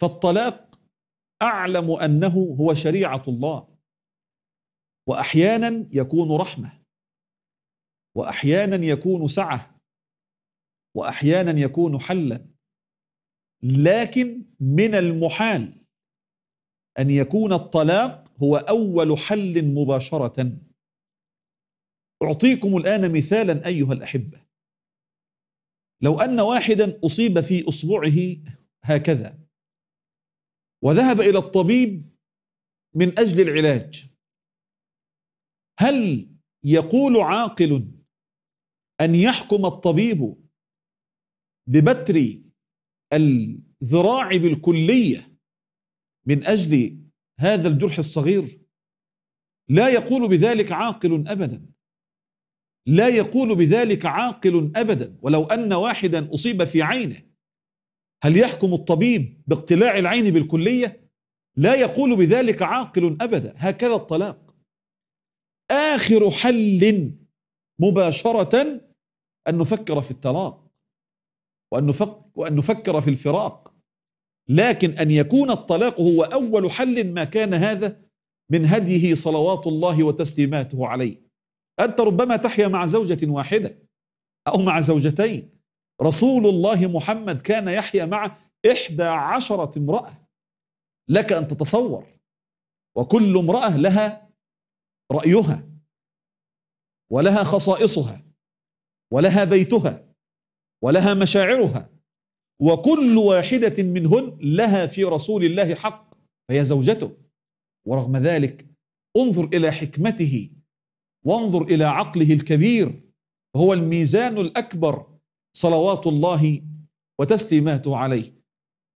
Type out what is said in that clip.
فالطلاق اعلم انه هو شريعه الله واحيانا يكون رحمه واحيانا يكون سعه واحيانا يكون حلا لكن من المحال ان يكون الطلاق هو اول حل مباشره اعطيكم الان مثالا ايها الاحبه لو ان واحدا اصيب في اصبعه هكذا وذهب إلى الطبيب من أجل العلاج هل يقول عاقل أن يحكم الطبيب ببتر الذراع بالكلية من أجل هذا الجرح الصغير لا يقول بذلك عاقل أبدا لا يقول بذلك عاقل أبدا ولو أن واحدا أصيب في عينه هل يحكم الطبيب باقتلاع العين بالكلية؟ لا يقول بذلك عاقل أبدا هكذا الطلاق آخر حل مباشرة أن نفكر في الطلاق وأن نفكر, في الفراق لكن أن يكون الطلاق هو أول حل ما كان هذا من هديه صلوات الله وتسليماته عليه أنت ربما تحيا مع زوجة واحدة أو مع زوجتين رسول الله محمد كان يحيا مع إحدى عشرة امرأة لك أن تتصور وكل امرأة لها رأيها ولها خصائصها ولها بيتها ولها مشاعرها وكل واحدة منهن لها في رسول الله حق فهي زوجته ورغم ذلك انظر إلى حكمته وانظر إلى عقله الكبير هو الميزان الأكبر صلوات الله وتسليماته عليه